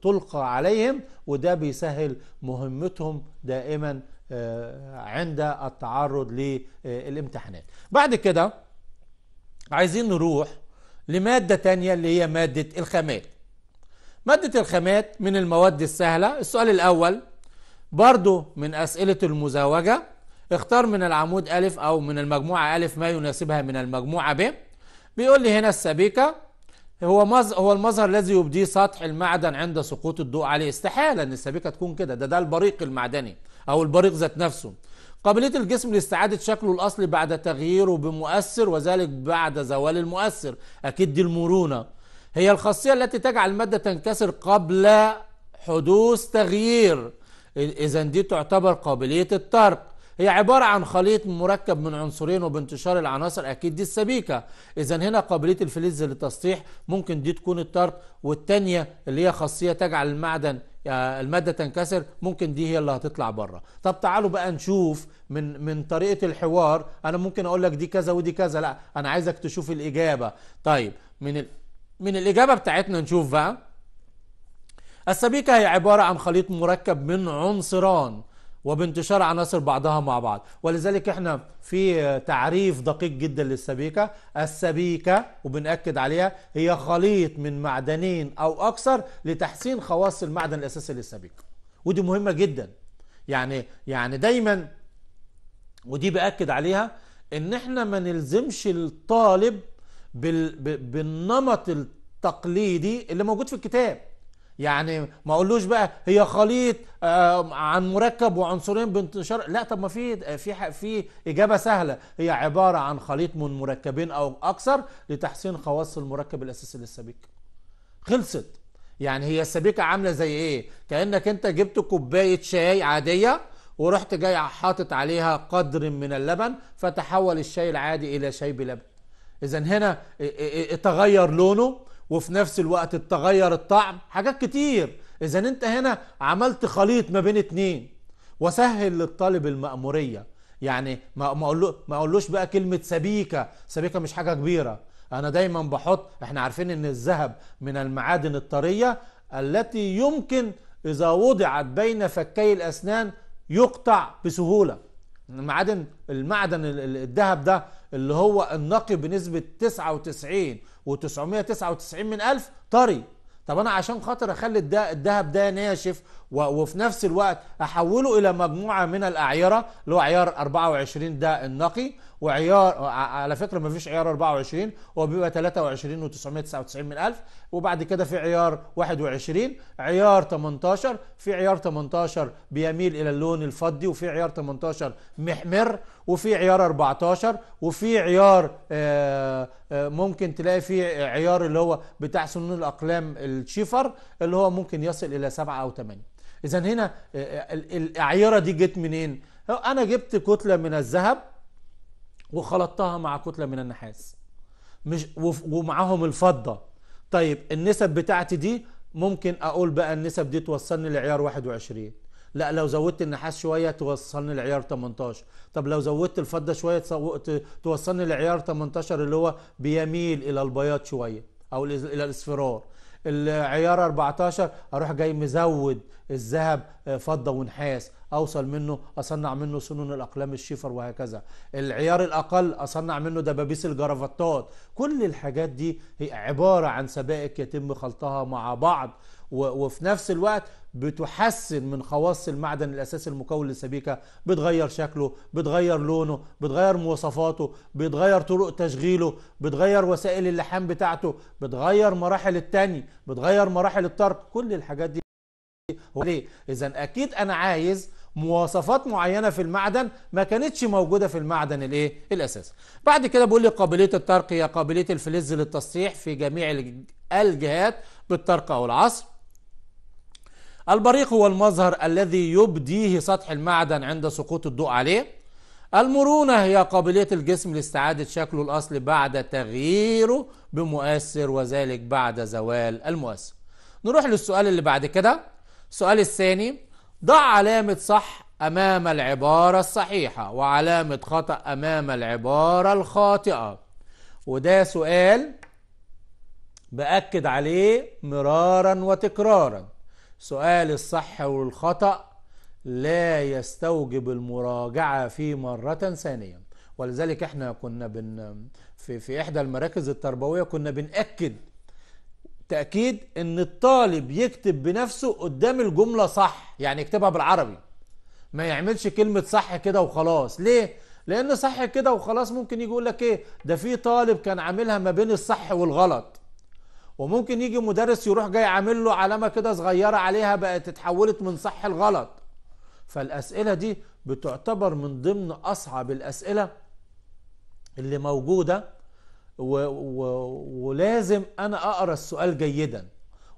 تلقى عليهم وده بيسهل مهمتهم دائما آه، عند التعرض للامتحانات بعد كده عايزين نروح لمادة تانية اللي هي مادة الخامات مادة الخامات من المواد السهلة السؤال الأول برضو من أسئلة المزاوجة اختار من العمود ألف أو من المجموعة ألف ما يناسبها من المجموعة ب بيقول لي هنا السبيكة هو مز... هو المظهر الذي يبديه سطح المعدن عند سقوط الضوء عليه استحالة أن السبيكة تكون كده ده ده البريق المعدني أو البريق ذات نفسه قابلية الجسم لاستعادة شكله الأصلي بعد تغييره بمؤثر وذلك بعد زوال المؤثر أكيد دي المرونة هي الخاصية التي تجعل المادة تنكسر قبل حدوث تغيير اذا دي تعتبر قابليه الطرق هي عبارة عن خليط مركب من عنصرين وبانتشار العناصر أكيد دي السبيكة إذا هنا قابلية الفلز للتسطيح ممكن دي تكون الطرق والتانية اللي هي خاصية تجعل المعدن آه، المادة تنكسر ممكن دي هي اللي هتطلع بره طب تعالوا بقى نشوف من من طريقة الحوار أنا ممكن أقول لك دي كذا ودي كذا لا أنا عايزك تشوف الإجابة طيب من ال... من الإجابة بتاعتنا نشوف بقى السبيكة هي عبارة عن خليط مركب من عنصران وبانتشار عناصر بعضها مع بعض ولذلك احنا في تعريف دقيق جدا للسبيكة السبيكة وبنأكد عليها هي خليط من معدنين أو أكثر لتحسين خواص المعدن الأساسي للسبيكة ودي مهمة جدا يعني يعني دايما ودي بأكد عليها ان احنا ما نلزمش الطالب بال... بالنمط التقليدي اللي موجود في الكتاب يعني ما اقولوش بقى هي خليط آه، عن مركب وعنصرين بانتشار لا طب ما في في في اجابه سهله هي عباره عن خليط من مركبين او اكثر لتحسين خواص المركب الاساسي للسبيكه خلصت يعني هي السبيكه عامله زي ايه كانك انت جبت كوبايه شاي عاديه ورحت جاي حاطط عليها قدر من اللبن فتحول الشاي العادي الى شاي بلبن اذا هنا اتغير لونه وفي نفس الوقت اتغير الطعم حاجات كتير اذا انت هنا عملت خليط ما بين اتنين وسهل للطالب المأمورية يعني ما ما اقولوش بقى كلمة سبيكة سبيكة مش حاجة كبيرة انا دايما بحط احنا عارفين ان الذهب من المعادن الطرية التي يمكن اذا وضعت بين فكي الاسنان يقطع بسهولة المعادن المعدن الذهب ده اللي هو النقي بنسبة 99 و999 من 1000 طري طب انا عشان خاطر اخلي الذهب ده ناشف وفي نفس الوقت احوله الى مجموعه من الاعيره اللي هو عيار 24 ده النقي وعيار آه، على فكره ما فيش عيار 24 هو بيبقى 23 و999 من 1000 وبعد كده في عيار 21 عيار 18 في عيار 18 بيميل الى اللون الفضي وفي عيار 18 محمر وفي عيار 14 وفي عيار آه، آه، ممكن تلاقي في عيار اللي هو بتاع سنون الاقلام الشيفر اللي هو ممكن يصل الى 7 او 8 اذا هنا آه، آه، الاعيره دي جت منين انا جبت كتله من الذهب وخلطتها مع كتله من النحاس مش ومعاهم الفضه طيب النسب بتاعتي دي ممكن اقول بقى النسب دي توصلني لعيار 21 لا لو زودت النحاس شويه توصلني لعيار 18 طب لو زودت الفضه شويه توصلني لعيار 18 اللي هو بيميل الى البياض شويه او الى الاصفرار العيار 14 اروح جاي مزود الذهب آه، فضه ونحاس اوصل منه اصنع منه سنون الاقلام الشفر وهكذا العيار الاقل اصنع منه دبابيس الجرافطات كل الحاجات دي هي عباره عن سبائك يتم خلطها مع بعض وفي نفس الوقت بتحسن من خواص المعدن الاساسي المكون للسبيكه بتغير شكله بتغير لونه بتغير مواصفاته بتغير طرق تشغيله بتغير وسائل اللحام بتاعته بتغير مراحل التاني بتغير مراحل الطرق كل الحاجات دي ليه اذا اكيد انا عايز مواصفات معينه في المعدن ما كانتش موجوده في المعدن الايه الاساسي بعد كده بيقول لي قابليه الطرق هي قابليه الفلز للتصحيح في جميع الجهات بالطرق او العصر البريق هو المظهر الذي يبديه سطح المعدن عند سقوط الضوء عليه المرونة هي قابلية الجسم لاستعادة شكله الأصلي بعد تغييره بمؤثر وذلك بعد زوال المؤثر نروح للسؤال اللي بعد كده السؤال الثاني ضع علامة صح أمام العبارة الصحيحة وعلامة خطأ أمام العبارة الخاطئة وده سؤال بأكد عليه مرارا وتكرارا سؤال الصح والخطأ لا يستوجب المراجعة فيه مرة ثانية ولذلك احنا كنا بن في, في احدى المراكز التربوية كنا بنأكد تأكيد ان الطالب يكتب بنفسه قدام الجملة صح يعني يكتبها بالعربي ما يعملش كلمة صح كده وخلاص ليه؟ لان صح كده وخلاص ممكن يجي يقول لك ايه ده في طالب كان عاملها ما بين الصح والغلط وممكن يجي مدرس يروح جاي عامل له علامه كده صغيره عليها بقت اتحولت من صح لغلط فالاسئله دي بتعتبر من ضمن اصعب الاسئله اللي موجوده و و ولازم انا اقرا السؤال جيدا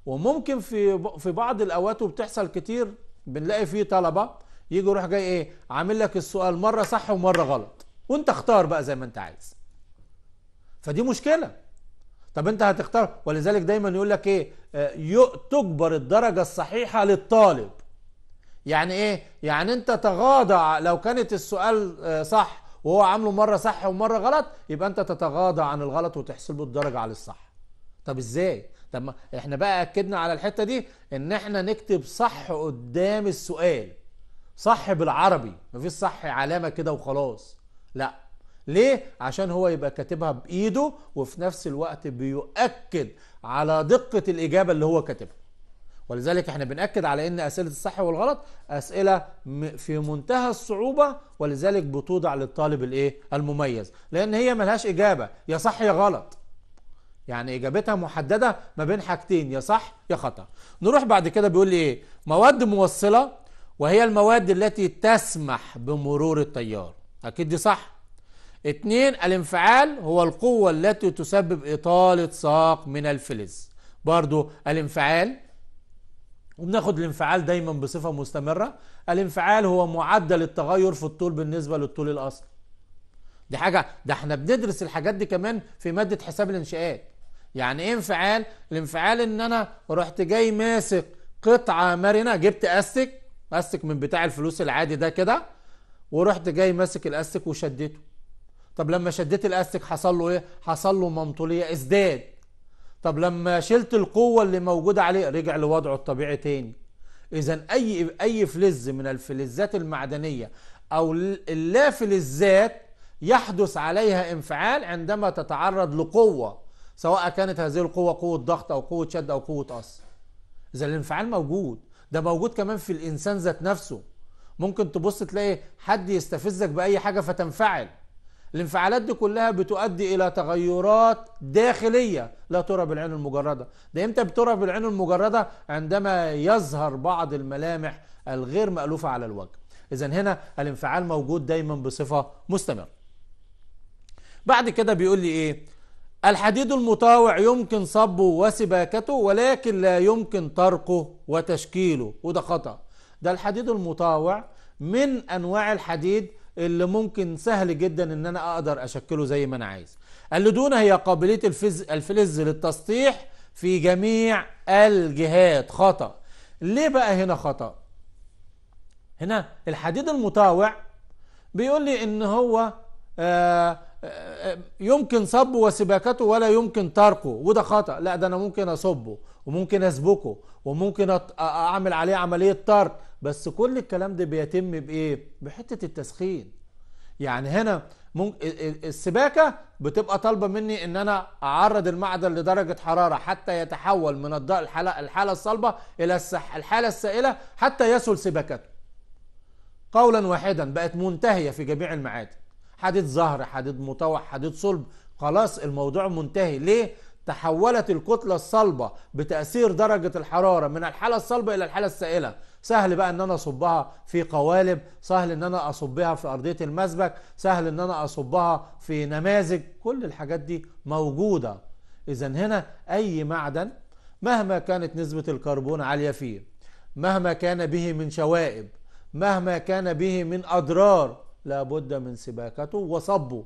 وممكن في في بعض الاوقات وبتحصل كتير بنلاقي فيه طلبه يجي يروح جاي ايه عامل لك السؤال مره صح ومره غلط وانت اختار بقى زي ما انت عايز فدي مشكله طب انت هتختار ولذلك دايما يقول لك ايه آه، تجبر الدرجه الصحيحه للطالب يعني ايه يعني انت تغاضى لو كانت السؤال آه، صح وهو عامله مره صح ومره غلط يبقى انت تتغاضى عن الغلط وتحسب له الدرجه على الصح طب ازاي طب ما احنا بقى اكدنا على الحته دي ان احنا نكتب صح قدام السؤال صح بالعربي مفيش صح علامه كده وخلاص لا ليه؟ عشان هو يبقى كاتبها بإيده وفي نفس الوقت بيؤكد على دقة الإجابة اللي هو كاتبها ولذلك احنا بنأكد على ان اسئلة الصح والغلط اسئلة في منتهى الصعوبة ولذلك بتوضع للطالب الايه المميز لان هي ملهاش اجابة يا صح يا غلط يعني اجابتها محددة ما بين حاجتين يا صح يا خطأ نروح بعد كده بيقول لي ايه مواد موصلة وهي المواد التي تسمح بمرور التيار اكيد دي صح اتنين الانفعال هو القوة التي تسبب إطالة ساق من الفلز برضو الانفعال وبناخد الانفعال دايما بصفة مستمرة الانفعال هو معدل التغير في الطول بالنسبة للطول الأصلي دي حاجة ده احنا بندرس الحاجات دي كمان في مادة حساب الانشاءات يعني ايه انفعال الانفعال ان انا رحت جاي ماسك قطعة مرنة جبت استك استك من بتاع الفلوس العادي ده كده ورحت جاي ماسك الاستك وشدته طب لما شديت الاستك حصل له ايه حصل له منطوليه ازداد طب لما شلت القوه اللي موجوده عليه رجع لوضعه الطبيعي تاني اذا اي اي فلز من الفلزات المعدنيه او اللا فلزات يحدث عليها انفعال عندما تتعرض لقوه سواء كانت هذه القوه قوه ضغط او قوه شد او قوه قصر اذا الانفعال موجود ده موجود كمان في الانسان ذات نفسه ممكن تبص تلاقي حد يستفزك باي حاجه فتنفعل الانفعالات دي كلها بتؤدي الى تغيرات داخليه لا ترى بالعين المجرده ده امتى بترى بالعين المجرده عندما يظهر بعض الملامح الغير مألوفه على الوجه اذا هنا الانفعال موجود دايما بصفه مستمره بعد كده بيقول لي ايه الحديد المطاوع يمكن صبه وسباكته ولكن لا يمكن طرقه وتشكيله وده خطأ ده الحديد المطاوع من أنواع الحديد اللي ممكن سهل جدا ان انا اقدر اشكله زي ما انا عايز اللدونة هي قابلية الفز الفلز للتسطيح في جميع الجهات خطأ ليه بقى هنا خطأ هنا الحديد المطاوع بيقول لي ان هو آآ آه، آآ آه، يمكن صبه وسباكته ولا يمكن طرقه وده خطأ لا ده انا ممكن اصبه وممكن اسبكه وممكن اعمل عليه عملية طرق بس كل الكلام ده بيتم بايه بحته التسخين يعني هنا السباكه بتبقى طالبه مني ان انا اعرض المعدن لدرجه حراره حتى يتحول من الحاله الحاله الصلبه الى الحاله السائله حتى يسهل سباكته قولا واحدا بقت منتهيه في جميع المعادن حديد زهر حديد مطوع حديد صلب خلاص الموضوع منتهي ليه تحولت الكتله الصلبه بتاثير درجه الحراره من الحاله الصلبه الى الحاله السائله سهل بقى ان انا اصبها في قوالب سهل ان انا اصبها في ارضيه المسبك سهل ان انا اصبها في نماذج كل الحاجات دي موجوده اذا هنا اي معدن مهما كانت نسبه الكربون عاليه فيه مهما كان به من شوائب مهما كان به من اضرار لابد من سباكته وصبه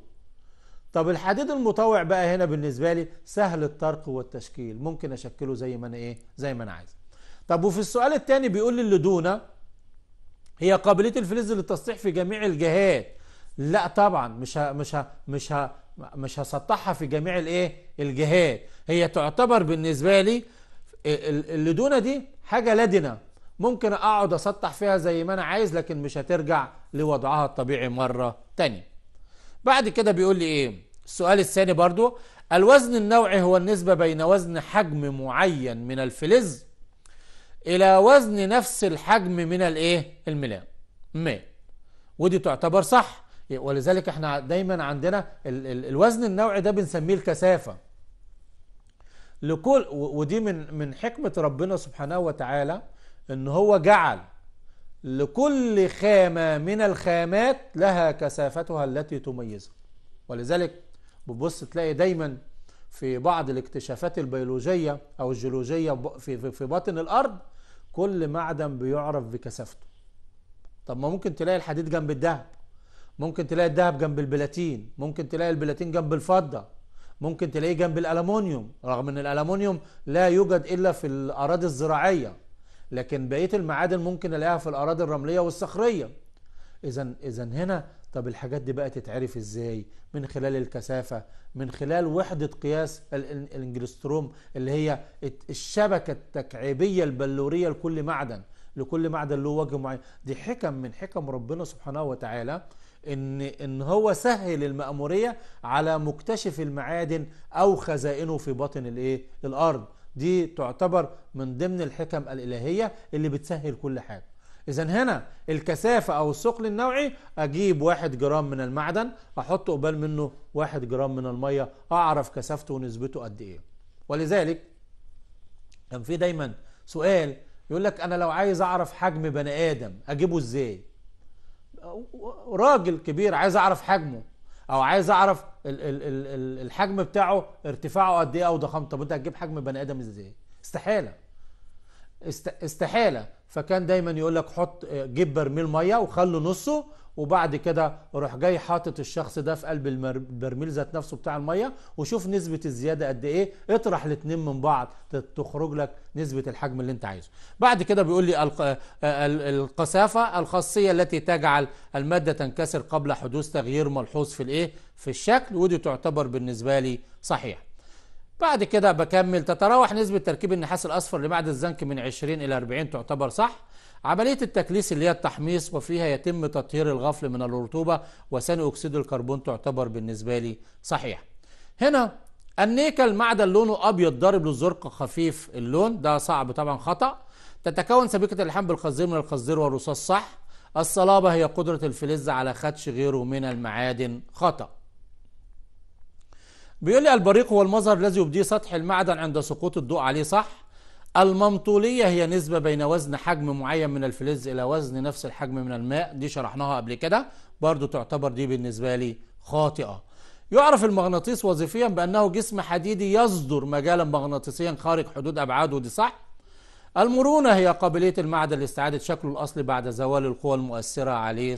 طب الحديد المطوع بقى هنا بالنسبه لي سهل الطرق والتشكيل ممكن اشكله زي ما انا ايه زي ما انا عايز طب وفي السؤال الثاني بيقول لي اللي هي قابليه الفلز للتسطيح في جميع الجهات لا طبعا مش ها مش ها مش ها مش هسطحها في جميع الايه الجهات هي تعتبر بالنسبه لي اللي دي حاجه لدنه ممكن اقعد اسطح فيها زي ما انا عايز لكن مش هترجع لوضعها الطبيعي مره تانية بعد كده بيقول لي ايه السؤال الثاني برضو الوزن النوعي هو النسبه بين وزن حجم معين من الفلز الى وزن نفس الحجم من الايه الملام ما ودي تعتبر صح ولذلك احنا دايما عندنا ال ال الوزن النوعي ده بنسميه الكثافه لكل ودي من من حكمه ربنا سبحانه وتعالى ان هو جعل لكل خامه من الخامات لها كثافتها التي تميزها ولذلك بتبص تلاقي دايما في بعض الاكتشافات البيولوجيه او الجيولوجيه في في باطن الارض كل معدن بيعرف بكثافته طب ما ممكن تلاقي الحديد جنب الذهب ممكن تلاقي الذهب جنب البلاتين ممكن تلاقي البلاتين جنب الفضة ممكن تلاقيه جنب الألمونيوم رغم ان الألمونيوم لا يوجد الا في الأراضي الزراعية لكن بقية المعادن ممكن الاقيها في الأراضي الرملية والصخرية اذا اذا هنا طب الحاجات دي بقى تتعرف ازاي من خلال الكثافة من خلال وحدة قياس الانجلستروم اللي هي الشبكة التكعيبية البلورية لكل معدن لكل معدن له وجه معين دي حكم من حكم ربنا سبحانه وتعالى ان ان هو سهل المأمورية على مكتشف المعادن او خزائنه في باطن الايه الارض دي تعتبر من ضمن الحكم الالهية اللي بتسهل كل حاجة إذا هنا الكثافة أو الثقل النوعي أجيب واحد جرام من المعدن أحط قبال منه واحد جرام من المية أعرف كثافته ونسبته قد إيه ولذلك كان في دايما سؤال يقول لك أنا لو عايز أعرف حجم بني آدم أجيبه إزاي راجل كبير عايز أعرف حجمه أو عايز أعرف ال ال ال الحجم بتاعه ارتفاعه قد إيه أو ضخامته طب أنت هتجيب حجم بني آدم إزاي استحالة استحاله فكان دايما يقول لك حط جيب برميل ميه وخله نصه وبعد كده روح جاي حاطط الشخص ده في قلب البرميل ذات نفسه بتاع الميه وشوف نسبه الزياده قد ايه اطرح الاثنين من بعض تخرج لك نسبه الحجم اللي انت عايزه بعد كده بيقول لي القسافه آه، الخاصيه التي تجعل الماده تنكسر قبل حدوث تغيير ملحوظ في الايه في الشكل ودي تعتبر بالنسبه لي صحيح بعد كده بكمل تتراوح نسبة تركيب النحاس الأصفر لمعدن الزنك من 20 إلى 40 تعتبر صح عملية التكليس اللي هي التحميص وفيها يتم تطهير الغفل من الرطوبة وثاني أكسيد الكربون تعتبر بالنسبة لي صحيح هنا النيكل معدن لونه أبيض ضارب للزرق خفيف اللون ده صعب طبعا خطأ تتكون سبيكة اللحام بالخزير من الخزير والرصاص صح الصلابة هي قدرة الفلز على خدش غيره من المعادن خطأ بيقول لي البريق هو المظهر الذي يبديه سطح المعدن عند سقوط الضوء عليه صح الممطولية هي نسبة بين وزن حجم معين من الفلز إلى وزن نفس الحجم من الماء دي شرحناها قبل كده برضو تعتبر دي بالنسبة لي خاطئة يعرف المغناطيس وظيفيا بأنه جسم حديدي يصدر مجالا مغناطيسيا خارج حدود أبعاده دي صح المرونة هي قابلية المعدن لاستعادة شكله الأصلي بعد زوال القوى المؤثرة عليه